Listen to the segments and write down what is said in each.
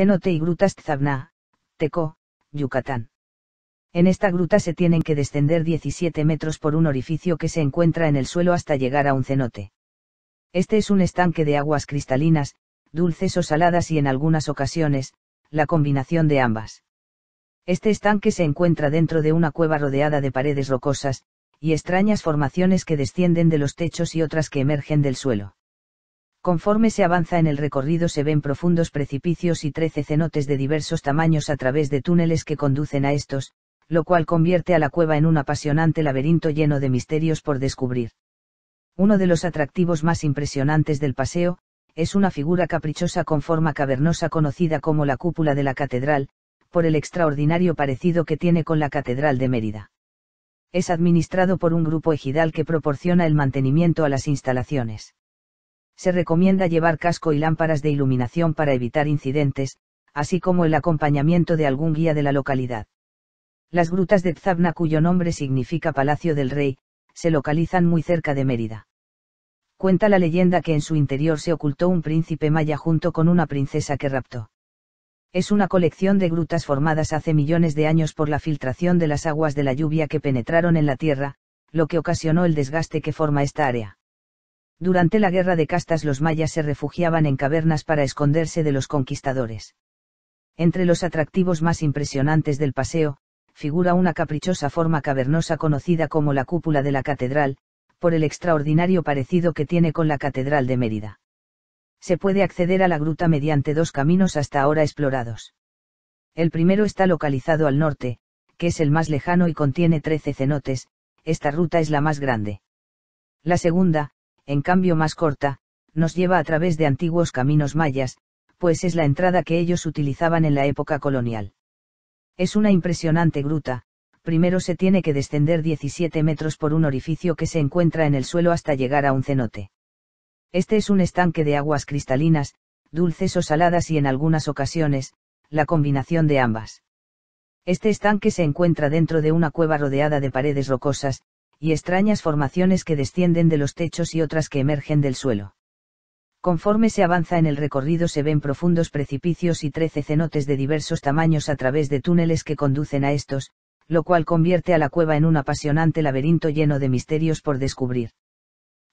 cenote y grutas Tzabna, Teco, Yucatán. En esta gruta se tienen que descender 17 metros por un orificio que se encuentra en el suelo hasta llegar a un cenote. Este es un estanque de aguas cristalinas, dulces o saladas y en algunas ocasiones, la combinación de ambas. Este estanque se encuentra dentro de una cueva rodeada de paredes rocosas, y extrañas formaciones que descienden de los techos y otras que emergen del suelo. Conforme se avanza en el recorrido se ven profundos precipicios y trece cenotes de diversos tamaños a través de túneles que conducen a estos, lo cual convierte a la cueva en un apasionante laberinto lleno de misterios por descubrir. Uno de los atractivos más impresionantes del paseo, es una figura caprichosa con forma cavernosa conocida como la cúpula de la catedral, por el extraordinario parecido que tiene con la catedral de Mérida. Es administrado por un grupo ejidal que proporciona el mantenimiento a las instalaciones se recomienda llevar casco y lámparas de iluminación para evitar incidentes, así como el acompañamiento de algún guía de la localidad. Las grutas de Tzabna, cuyo nombre significa Palacio del Rey, se localizan muy cerca de Mérida. Cuenta la leyenda que en su interior se ocultó un príncipe maya junto con una princesa que raptó. Es una colección de grutas formadas hace millones de años por la filtración de las aguas de la lluvia que penetraron en la tierra, lo que ocasionó el desgaste que forma esta área. Durante la guerra de castas los mayas se refugiaban en cavernas para esconderse de los conquistadores. Entre los atractivos más impresionantes del paseo, figura una caprichosa forma cavernosa conocida como la cúpula de la catedral, por el extraordinario parecido que tiene con la catedral de Mérida. Se puede acceder a la gruta mediante dos caminos hasta ahora explorados. El primero está localizado al norte, que es el más lejano y contiene 13 cenotes, esta ruta es la más grande. La segunda, en cambio más corta, nos lleva a través de antiguos caminos mayas, pues es la entrada que ellos utilizaban en la época colonial. Es una impresionante gruta, primero se tiene que descender 17 metros por un orificio que se encuentra en el suelo hasta llegar a un cenote. Este es un estanque de aguas cristalinas, dulces o saladas y en algunas ocasiones, la combinación de ambas. Este estanque se encuentra dentro de una cueva rodeada de paredes rocosas, y extrañas formaciones que descienden de los techos y otras que emergen del suelo. Conforme se avanza en el recorrido se ven profundos precipicios y trece cenotes de diversos tamaños a través de túneles que conducen a estos, lo cual convierte a la cueva en un apasionante laberinto lleno de misterios por descubrir.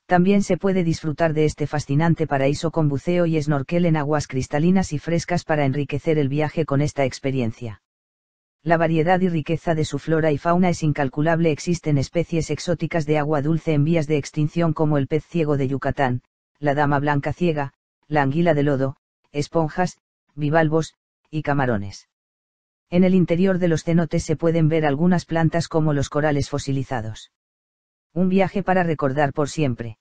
También se puede disfrutar de este fascinante paraíso con buceo y snorkel en aguas cristalinas y frescas para enriquecer el viaje con esta experiencia la variedad y riqueza de su flora y fauna es incalculable. Existen especies exóticas de agua dulce en vías de extinción como el pez ciego de Yucatán, la dama blanca ciega, la anguila de lodo, esponjas, bivalvos, y camarones. En el interior de los cenotes se pueden ver algunas plantas como los corales fosilizados. Un viaje para recordar por siempre.